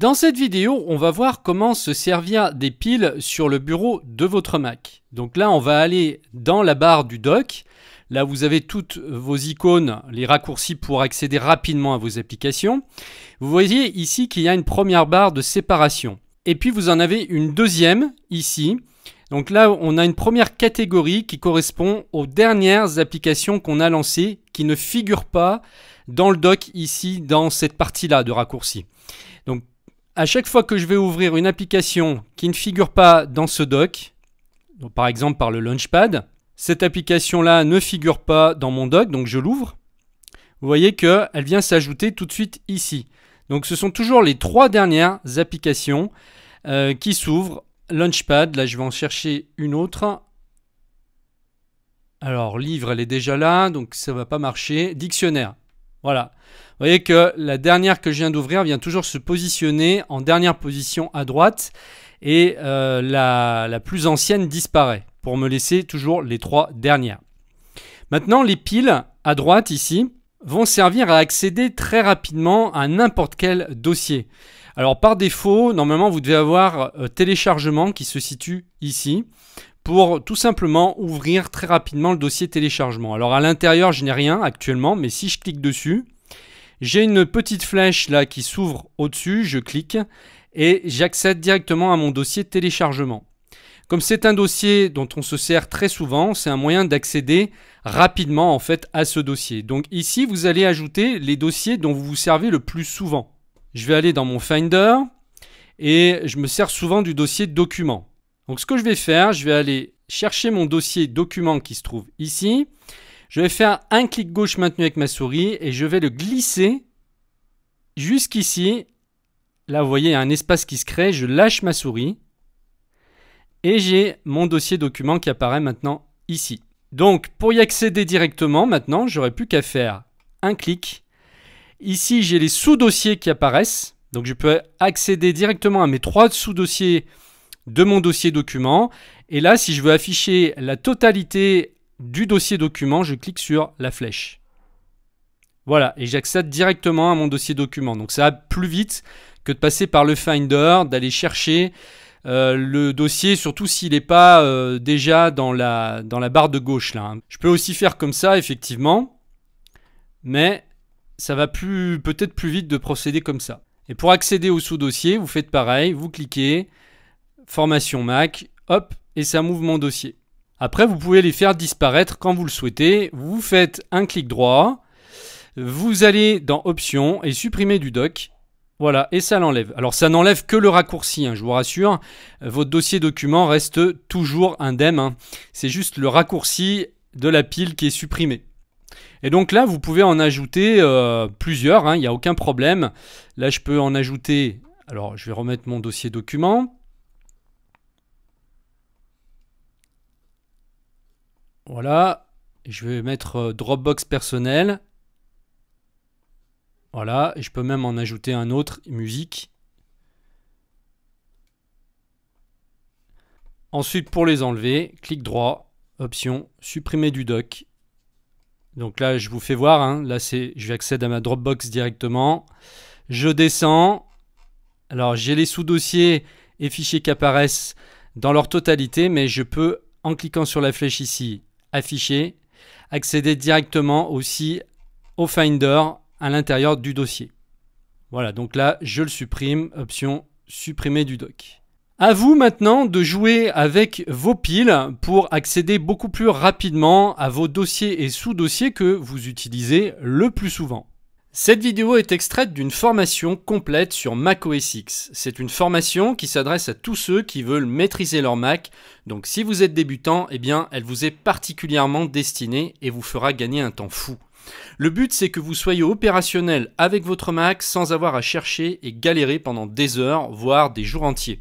Dans cette vidéo, on va voir comment se servir des piles sur le bureau de votre Mac. Donc là, on va aller dans la barre du dock. Là, vous avez toutes vos icônes, les raccourcis pour accéder rapidement à vos applications. Vous voyez ici qu'il y a une première barre de séparation. Et puis, vous en avez une deuxième ici. Donc là, on a une première catégorie qui correspond aux dernières applications qu'on a lancées qui ne figurent pas dans le dock ici, dans cette partie-là de raccourcis. Donc à chaque fois que je vais ouvrir une application qui ne figure pas dans ce doc, donc par exemple par le Launchpad, cette application-là ne figure pas dans mon doc, donc je l'ouvre. Vous voyez qu'elle vient s'ajouter tout de suite ici. Donc ce sont toujours les trois dernières applications euh, qui s'ouvrent. Launchpad, là je vais en chercher une autre. Alors livre, elle est déjà là, donc ça ne va pas marcher. Dictionnaire. Voilà. Vous voyez que la dernière que je viens d'ouvrir vient toujours se positionner en dernière position à droite et euh, la, plus ancienne disparaît pour me laisser toujours les trois dernières. Maintenant, les piles à droite ici vont servir à accéder très rapidement à n'importe quel dossier. Alors par défaut, normalement, vous devez avoir euh, téléchargement qui se situe ici pour tout simplement ouvrir très rapidement le dossier téléchargement. Alors à l'intérieur, je n'ai rien actuellement, mais si je clique dessus, j'ai une petite flèche là qui s'ouvre au-dessus, je clique et j'accède directement à mon dossier téléchargement. Comme c'est un dossier dont on se sert très souvent, c'est un moyen d'accéder rapidement en fait à ce dossier. Donc ici, vous allez ajouter les dossiers dont vous vous servez le plus souvent. Je vais aller dans mon Finder et je me sers souvent du dossier Documents. Donc ce que je vais faire, je vais aller chercher mon dossier document qui se trouve ici. Je vais faire un clic gauche maintenu avec ma souris et je vais le glisser jusqu'ici. Là, vous voyez, il y a un espace qui se crée. Je lâche ma souris et j'ai mon dossier document qui apparaît maintenant ici. Donc, pour y accéder directement, maintenant, j'aurais plus qu'à faire un clic. Ici, j'ai les sous-dossiers qui apparaissent. Donc, je peux accéder directement à mes trois sous-dossiers de mon dossier document. Et là, si je veux afficher la totalité du dossier document, je clique sur la flèche. Voilà, et j'accède directement à mon dossier document. Donc ça va plus vite que de passer par le Finder, d'aller chercher euh, le dossier, surtout s'il n'est pas euh, déjà dans la, dans la barre de gauche. Là. Hein. Je peux aussi faire comme ça, effectivement, mais ça va peut-être plus vite de procéder comme ça. Et pour accéder au sous-dossier, vous faites pareil, vous cliquez, formation Mac, hop, et ça mouve mon dossier. Après, vous pouvez les faire disparaître quand vous le souhaitez. Vous faites un clic droit, vous allez dans Options et supprimer du doc. Voilà, et ça l'enlève. Alors ça n'enlève que le raccourci, hein, je vous rassure. Votre dossier document reste toujours indemne. Hein. C'est juste le raccourci de la pile qui est supprimé. Et donc là, vous pouvez en ajouter euh, plusieurs, hein, il n'y a aucun problème. Là, je peux en ajouter... Alors, je vais remettre mon dossier document. Voilà. Je vais mettre euh, Dropbox personnel. Voilà. je peux même en ajouter un autre, musique. Ensuite, pour les enlever, clic droit, option, supprimer du doc. Donc là, je vous fais voir. Hein. Là, je vais accéder à ma Dropbox directement. Je descends. Alors, j'ai les sous-dossiers et fichiers qui apparaissent dans leur totalité, mais je peux, en cliquant sur la flèche ici, « Afficher », accéder directement aussi au Finder à l'intérieur du dossier. Voilà, donc là, je le supprime, option supprimer du doc. À vous maintenant de jouer avec vos piles pour accéder beaucoup plus rapidement à vos dossiers et sous-dossiers que vous utilisez le plus souvent. Cette vidéo est extraite d'une formation complète sur Mac OS X. C'est une formation qui s'adresse à tous ceux qui veulent maîtriser leur Mac. Donc si vous êtes débutant, eh bien elle vous est particulièrement destinée et vous fera gagner un temps fou. Le but c'est que vous soyez opérationnel avec votre Mac sans avoir à chercher et galérer pendant des heures, voire des jours entiers.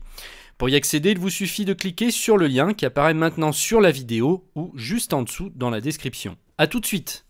Pour y accéder, il vous suffit de cliquer sur le lien qui apparaît maintenant sur la vidéo ou juste en dessous dans la description. A tout de suite